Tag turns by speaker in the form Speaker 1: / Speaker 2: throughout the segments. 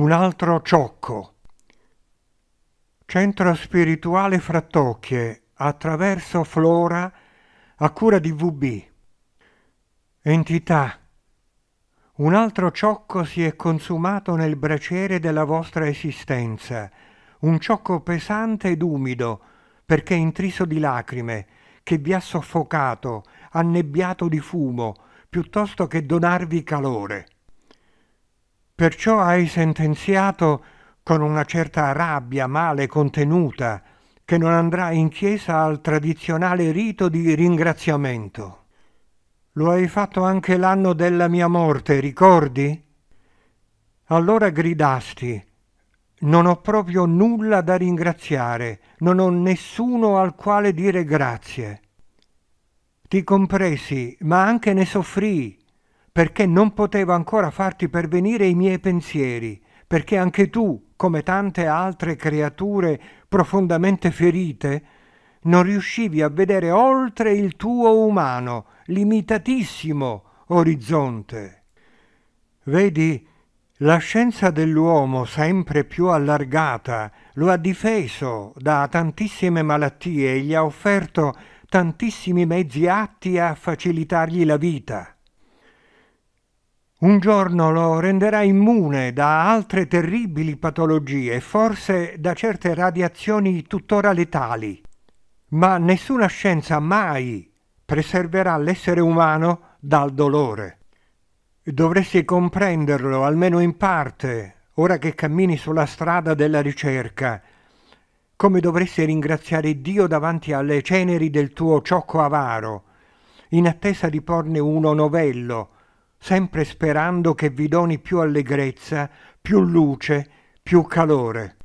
Speaker 1: un altro ciocco. Centro spirituale Frattocchie attraverso Flora a cura di VB. Entità. Un altro ciocco si è consumato nel braciere della vostra esistenza, un ciocco pesante ed umido, perché intriso di lacrime, che vi ha soffocato, annebbiato di fumo, piuttosto che donarvi calore. Perciò hai sentenziato con una certa rabbia male contenuta che non andrà in chiesa al tradizionale rito di ringraziamento. Lo hai fatto anche l'anno della mia morte, ricordi? Allora gridasti, non ho proprio nulla da ringraziare, non ho nessuno al quale dire grazie. Ti compresi, ma anche ne soffrì perché non potevo ancora farti pervenire i miei pensieri, perché anche tu, come tante altre creature profondamente ferite, non riuscivi a vedere oltre il tuo umano, limitatissimo orizzonte. Vedi, la scienza dell'uomo, sempre più allargata, lo ha difeso da tantissime malattie e gli ha offerto tantissimi mezzi atti a facilitargli la vita. Un giorno lo renderà immune da altre terribili patologie, forse da certe radiazioni tuttora letali. Ma nessuna scienza mai preserverà l'essere umano dal dolore. Dovresti comprenderlo, almeno in parte, ora che cammini sulla strada della ricerca, come dovresti ringraziare Dio davanti alle ceneri del tuo ciocco avaro, in attesa di porne uno novello, sempre sperando che vi doni più allegrezza, più luce, più calore.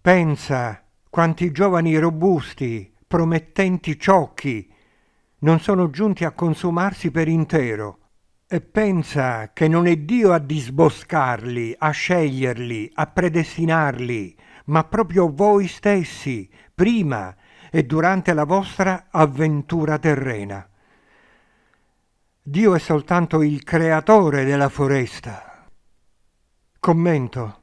Speaker 1: Pensa quanti giovani robusti, promettenti ciocchi, non sono giunti a consumarsi per intero. E pensa che non è Dio a disboscarli, a sceglierli, a predestinarli, ma proprio voi stessi, prima e durante la vostra avventura terrena. Dio è soltanto il creatore della foresta. Commento.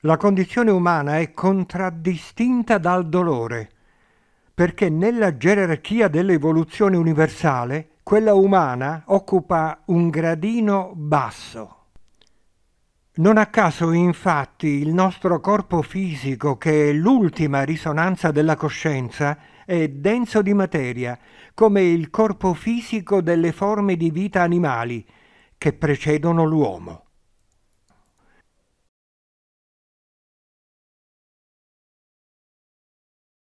Speaker 1: La condizione umana è contraddistinta dal dolore, perché nella gerarchia dell'evoluzione universale quella umana occupa un gradino basso. Non a caso, infatti, il nostro corpo fisico, che è l'ultima risonanza della coscienza, è denso di materia, come il corpo fisico delle forme di vita animali che precedono l'uomo.